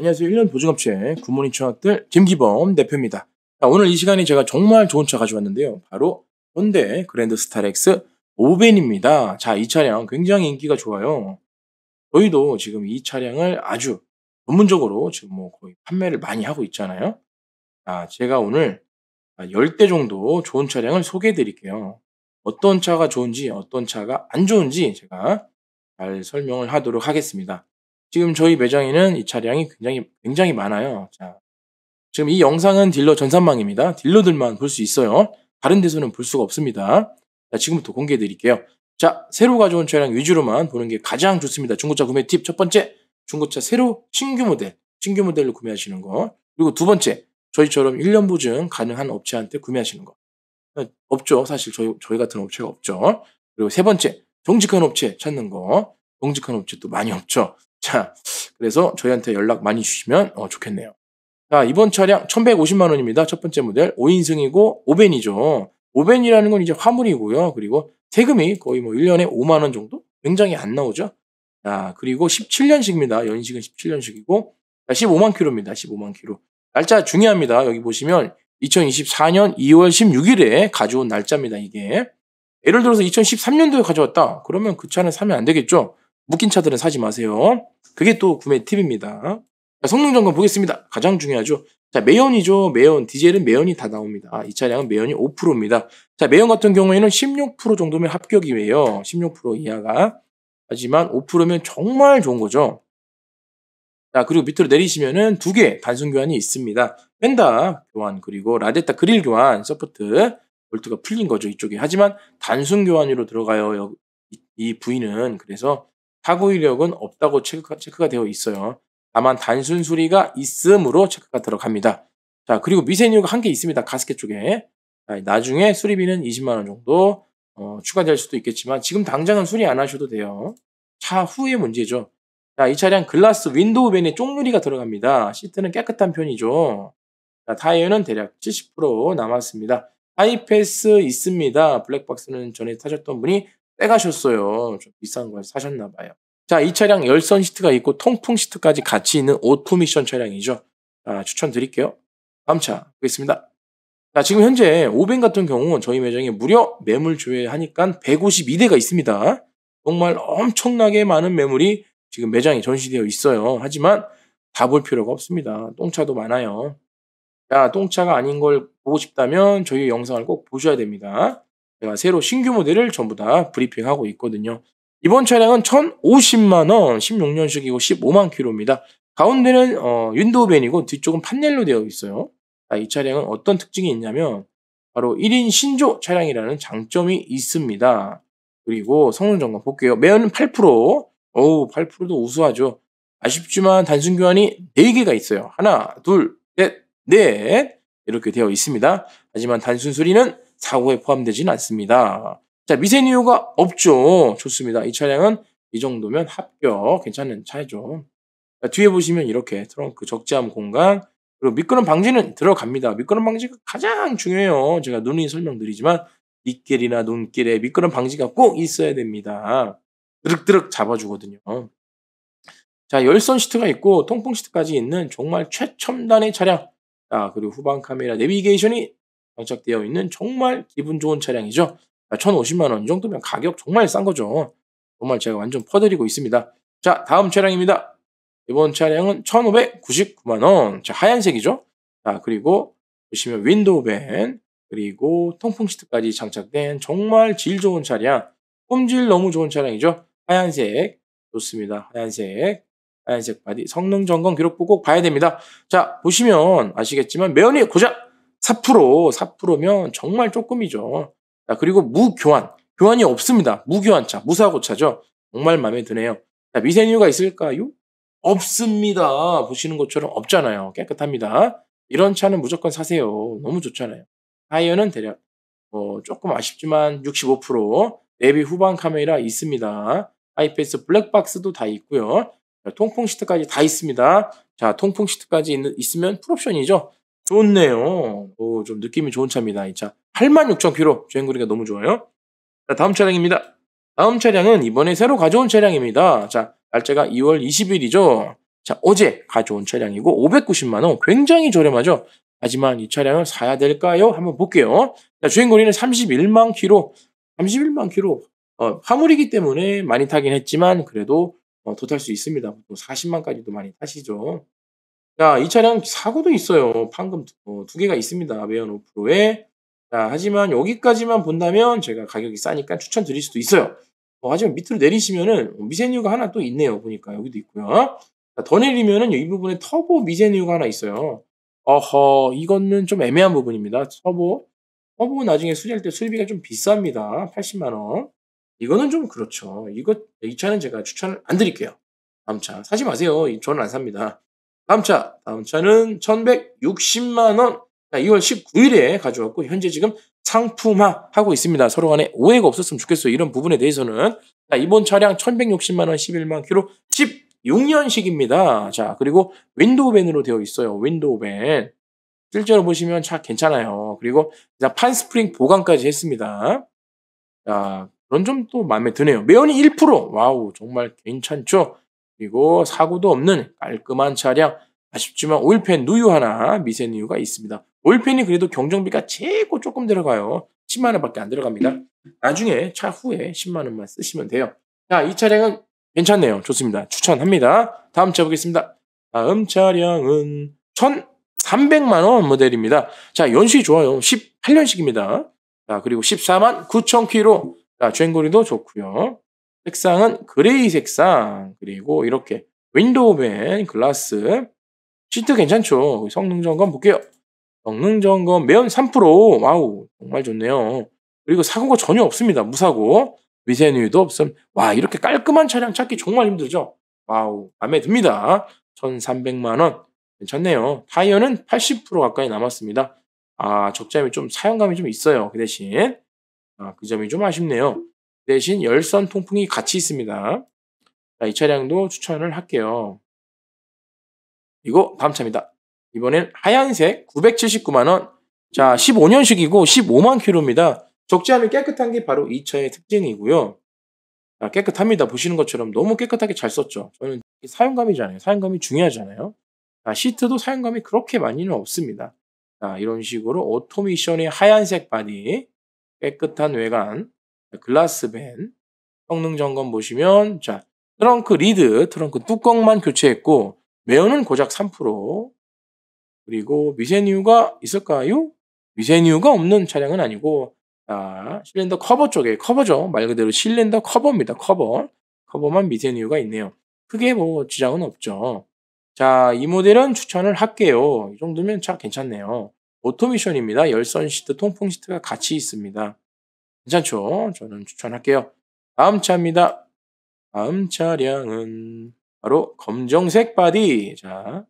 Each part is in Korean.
안녕하세요. 1년 보증업체 굿모닝 청학들 김기범 대표입니다. 자, 오늘 이 시간에 제가 정말 좋은 차 가져왔는데요. 바로 현대 그랜드 스타렉스 오벤입니다 자, 이 차량 굉장히 인기가 좋아요. 저희도 지금 이 차량을 아주 전문적으로 지금 뭐 거의 판매를 많이 하고 있잖아요. 아, 제가 오늘 10대 정도 좋은 차량을 소개해 드릴게요. 어떤 차가 좋은지 어떤 차가 안 좋은지 제가 잘 설명을 하도록 하겠습니다. 지금 저희 매장에는 이 차량이 굉장히, 굉장히 많아요. 자, 지금 이 영상은 딜러 전산망입니다. 딜러들만 볼 수 있어요. 다른 데서는 볼 수가 없습니다. 자, 지금부터 공개해 드릴게요. 자, 새로 가져온 차량 위주로만 보는 게 가장 좋습니다. 중고차 구매 팁 첫 번째, 중고차 새로 신규 모델, 신규 모델로 구매하시는 거. 그리고 두 번째, 저희처럼 1년 보증 가능한 업체한테 구매하시는 거. 어, 없죠. 사실 저희, 저희 같은 업체가 없죠. 그리고 세 번째, 정직한 업체 찾는 거. 정직한 업체 도 많이 없죠. 자, 그래서 저희한테 연락 많이 주시면 어, 좋겠네요. 자, 이번 차량 1150만 원입니다. 첫 번째 모델 5인승이고 5벤이죠. 5벤이라는 건 이제 화물이고요. 그리고 세금이 거의 뭐 1년에 5만 원 정도? 굉장히 안 나오죠. 자, 그리고 17년식입니다. 연식은 17년식이고 15만 키로입니다 15만 키로 날짜 중요합니다. 여기 보시면 2024년 2월 16일에 가져온 날짜입니다. 이게 예를 들어서 2013년도에 가져왔다. 그러면 그 차는 사면 안 되겠죠. 묶인 차들은 사지 마세요. 그게 또 구매 팁입니다. 자, 성능 점검 보겠습니다. 가장 중요하죠. 자, 매연이죠. 매연. 디젤은 매연이 다 나옵니다. 아, 이 차량은 매연이 5%입니다. 자, 매연 같은 경우에는 16% 정도면 합격이에요. 16% 이하가. 하지만 5%면 정말 좋은 거죠. 자, 그리고 밑으로 내리시면은 두개 단순 교환이 있습니다. 펜다 교환, 그리고 라데타 그릴 교환, 서포트, 볼트가 풀린 거죠. 이쪽에. 하지만 단순 교환으로 들어가요. 이 부위는. 그래서 사고 이력은 없다고 체크가, 체크가 되어 있어요. 다만 단순 수리가 있음으로 체크가 들어갑니다. 자, 그리고 미세뉴가한 개 있습니다. 가스켓 쪽에. 아, 나중에 수리비는 20만원 정도 어, 추가될 수도 있겠지만 지금 당장은 수리 안 하셔도 돼요. 차 후의 문제죠. 자, 이 차량 글라스 윈도우 벤에 쪽유리가 들어갑니다. 시트는 깨끗한 편이죠. 자, 타이어는 대략 70% 남았습니다. 하이패스 있습니다. 블랙박스는 전에 타셨던 분이 빼가셨어요좀 비싼 걸 사셨나 봐요. 자, 이 차량 열선 시트가 있고 통풍 시트까지 같이 있는 오토 미션 차량이죠. 아, 추천드릴게요. 다음 차 보겠습니다. 자, 지금 현재 오벤 같은 경우 저희 매장에 무려 매물 조회하니까 152대가 있습니다. 정말 엄청나게 많은 매물이 지금 매장에 전시되어 있어요. 하지만 다 볼 필요가 없습니다. 똥차도 많아요. 자, 똥차가 아닌 걸 보고 싶다면 저희 영상을 꼭 보셔야 됩니다. 새로 신규 모델을 전부 다 브리핑하고 있거든요. 이번 차량은 1,050만원, 16년식이고 15만 킬로입니다. 가운데는 어, 윈도우 벤이고 뒤쪽은 판넬로 되어 있어요. 자, 아, 이 차량은 어떤 특징이 있냐면 바로 1인 신조 차량이라는 장점이 있습니다. 그리고 성능 점검 볼게요. 매연 은 8%, 오 8%도 우수하죠. 아쉽지만 단순 교환이 4개가 있어요. 하나, 둘, 셋, 넷 이렇게 되어 있습니다. 하지만 단순 수리는 사고에 포함되지는 않습니다. 자, 미세 이유가 없죠. 좋습니다. 이 차량은 이 정도면 합격. 괜찮은 차죠. 이 자, 뒤에 보시면 이렇게 트렁크 그 적재함 공간, 그리고 미끄럼 방지는 들어갑니다. 미끄럼 방지가 가장 중요해요. 제가 눈이 설명드리지만 빗길이나 눈길에 미끄럼 방지가 꼭 있어야 됩니다. 드륵드륵 잡아주거든요. 자, 열선 시트가 있고 통풍 시트까지 있는 정말 최첨단의 차량. 자, 그리고 후방 카메라 내비게이션이 장착되어 있는 정말 기분 좋은 차량이죠. 1,050만 아, 원 정도면 가격 정말 싼 거죠. 정말 제가 완전 퍼드리고 있습니다. 자, 다음 차량입니다. 이번 차량은 1,599만 원. 자, 하얀색이죠. 자, 그리고 보시면 윈도우 밴 그리고 통풍 시트까지 장착된 정말 질 좋은 차량. 품질 너무 좋은 차량이죠. 하얀색 좋습니다. 하얀색 하얀색 바디 성능 점검 기록부 꼭 봐야 됩니다. 자 보시면 아시겠지만 매연이 고작 4% 4%면 정말 조금이죠. 자, 그리고 무교환 교환이 없습니다. 무교환차 무사고차죠. 정말 마음에 드네요. 자, 미세뉴가 있을까요? 없습니다. 보시는 것처럼 없잖아요. 깨끗합니다. 이런 차는 무조건 사세요. 너무 좋잖아요. 하이어는 대략 어, 조금 아쉽지만 65% 내비 후방 카메라 있습니다. 하이패스 블랙박스도 다 있고요. 자, 통풍 시트까지 다 있습니다. 자, 통풍 시트까지 있, 있으면 풀옵션이죠. 좋네요. 오, 좀 느낌이 좋은 차입니다. 이 차. 86,000km. 주행거리가 너무 좋아요. 자, 다음 차량입니다. 다음 차량은 이번에 새로 가져온 차량입니다. 자, 날짜가 2월 20일이죠. 자, 어제 가져온 차량이고 590만원. 굉장히 저렴하죠? 하지만 이 차량을 사야 될까요? 한번 볼게요. 자, 주행거리는 31만 km. 31만 km. 어, 화물이기 때문에 많이 타긴 했지만 그래도 어, 도탈 수 있습니다. 40만까지도 뭐 많이 타시죠. 자, 이 차량 사고도 있어요. 판금 어, 두 개가 있습니다. 메연 오프로에. 자, 하지만 여기까지만 본다면 제가 가격이 싸니까 추천드릴 수도 있어요. 어, 하지만 밑으로 내리시면은 미세뉴가 하나 또 있네요. 보니까 여기도 있고요. 자, 더 내리면은 이 부분에 터보 미세뉴가 하나 있어요. 어허, 이거는 좀 애매한 부분입니다. 터보. 터보 나중에 수리할 때 수리비가 좀 비쌉니다. 80만원. 이거는 좀 그렇죠. 이거, 이 차는 제가 추천을 안 드릴게요. 다음 차. 사지 마세요. 저는 안 삽니다. 다음 차, 다음 차는 1160만 원. 2월 19일에 가져왔고 현재 지금 상품화하고 있습니다. 서로 간에 오해가 없었으면 좋겠어요. 이런 부분에 대해서는 자, 이번 차량 1160만 원 11만 키로 16년식입니다. 자, 그리고 윈도우 밴으로 되어 있어요. 윈도우 밴. 실제로 보시면 차 괜찮아요. 그리고 판 스프링 보강까지 했습니다. 자, 그런 점또 마음에 드네요. 매연이 1%. 와우, 정말 괜찮죠? 그리고 사고도 없는 깔끔한 차량. 아쉽지만 오일팬 누유 하나 미세한 이유가 있습니다. 오일팬이 그래도 경정비가 최고 조금 들어가요. 10만 원밖에 안 들어갑니다. 나중에 차 후에 10만 원만 쓰시면 돼요. 자, 이 차량은 괜찮네요. 좋습니다. 추천합니다. 다음 차 보겠습니다. 다음 차량은 1,300만 원 모델입니다. 자, 연식이 좋아요. 18년식입니다. 자, 그리고 14만 9천 킬로. 자, 주행거리도 좋고요. 색상은 그레이 색상 그리고 이렇게 윈도우맨 글라스 시트 괜찮죠 성능 점검 볼게요 성능 점검 매연 3% 와우 정말 좋네요 그리고 사고가 전혀 없습니다 무사고 미세누유도 없음 와 이렇게 깔끔한 차량 찾기 정말 힘들죠 와우 마음에 듭니다 1300만원 괜찮네요 타이어는 80% 가까이 남았습니다 아 적재함이 좀 사용감이 좀 있어요 그 대신 아, 그 점이 좀 아쉽네요 대신 열선 통풍이 같이 있습니다. 자, 이 차량도 추천을 할게요. 그리고 다음 차입니다. 이번엔 하얀색 979만원. 자, 15년식이고 15만 킬로입니다. 적재함이 깨끗한 게 바로 이 차의 특징이고요. 자, 깨끗합니다. 보시는 것처럼 너무 깨끗하게 잘 썼죠. 저는 사용감이잖아요. 사용감이 중요하잖아요. 자, 시트도 사용감이 그렇게 많이는 없습니다. 자, 이런 식으로 오토미션의 하얀색 바디, 깨끗한 외관, 글라스밴 성능 점검 보시면 자 트렁크 리드, 트렁크 뚜껑만 교체했고 매연은 고작 3% 그리고 미세뉴가 있을까요? 미세뉴가 없는 차량은 아니고 자, 실린더 커버 쪽에 커버죠. 말 그대로 실린더 커버입니다. 커버. 커버만 미세뉴가 있네요. 크게 뭐 지장은 없죠. 자, 이 모델은 추천을 할게요. 이 정도면 차 괜찮네요. 오토미션입니다. 열선 시트, 통풍 시트가 같이 있습니다. 괜찮죠? 저는 추천할게요. 다음 차입니다. 다음 차량은 바로 검정색 바디. 자,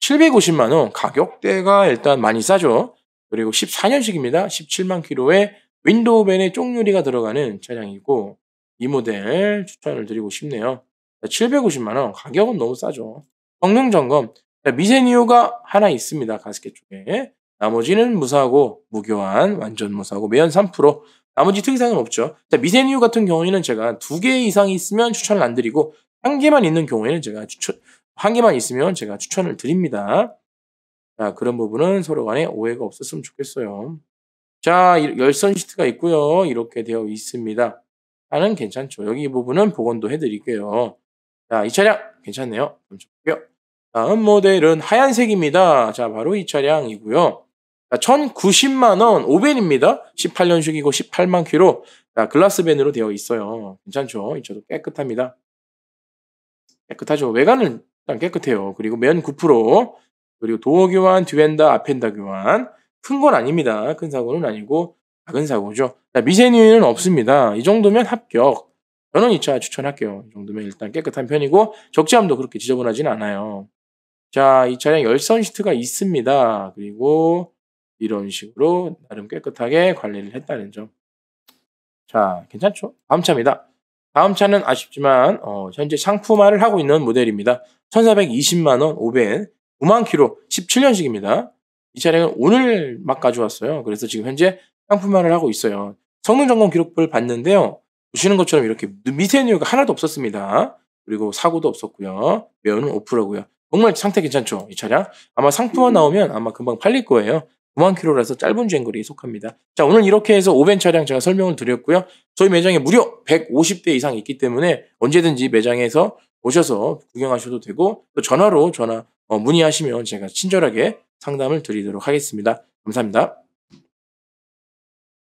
750만원. 가격대가 일단 많이 싸죠? 그리고 14년식입니다. 17만 킬로에 윈도우 벤의 쪽유리가 들어가는 차량이고, 이 모델 추천을 드리고 싶네요. 750만원. 가격은 너무 싸죠. 성능 점검. 미세니오가 하나 있습니다. 가스켓 쪽에. 나머지는 무사하고 무교한 완전 무사고 매연 3% 나머지 특이사항은 없죠. 자, 미세뉴 같은 경우에는 제가 두 개이상 있으면 추천을 안 드리고 한 개만 있는 경우에는 제가 추천 한 개만 있으면 제가 추천을 드립니다. 자, 그런 부분은 서로 간에 오해가 없었으면 좋겠어요. 자, 열선 시트가 있고요. 이렇게 되어 있습니다. 하는 괜찮죠. 여기 부분은 복원도 해드릴게요. 자, 이 차량 괜찮네요 다음 모델은 하얀색입니다. 자, 바로 이 차량이고요. 1,090만원 5벤입니다. 18년식이고 18만 키로 글라스벤으로 되어 있어요. 괜찮죠? 이 차도 깨끗합니다. 깨끗하죠. 외관은 일단 깨끗해요. 그리고 면 9% 그리고 도어 교환, 듀엔다, 아펜다 교환 큰 건 아닙니다. 큰 사고는 아니고 작은 사고죠. 미세누유는 없습니다. 이 정도면 합격. 저는 이 차 추천할게요. 이 정도면 일단 깨끗한 편이고 적재함도 그렇게 지저분하진 않아요. 자, 이 차량 열선 시트가 있습니다. 그리고 이런 식으로 나름 깨끗하게 관리를 했다는 점. 자, 괜찮죠? 다음 차입니다. 다음 차는 아쉽지만 어, 현재 상품화를 하고 있는 모델입니다. 1420만원 5벤 9만 키로 17년식입니다. 이 차량은 오늘 막 가져왔어요. 그래서 지금 현재 상품화를 하고 있어요. 성능 점검 기록부를 봤는데요. 보시는 것처럼 이렇게 미세뉴가 하나도 없었습니다. 그리고 사고도 없었고요. 매연은 오프라고요. 정말 상태 괜찮죠? 이 차량? 아마 상품화 나오면 아마 금방 팔릴 거예요. 9만 킬로라서 짧은 주행거리에 속합니다. 자, 오늘 이렇게 해서 오벤 차량 제가 설명을 드렸고요. 저희 매장에 무려 150대 이상 있기 때문에 언제든지 매장에서 오셔서 구경하셔도 되고 또 전화로 전화 어, 문의하시면 제가 친절하게 상담을 드리도록 하겠습니다. 감사합니다.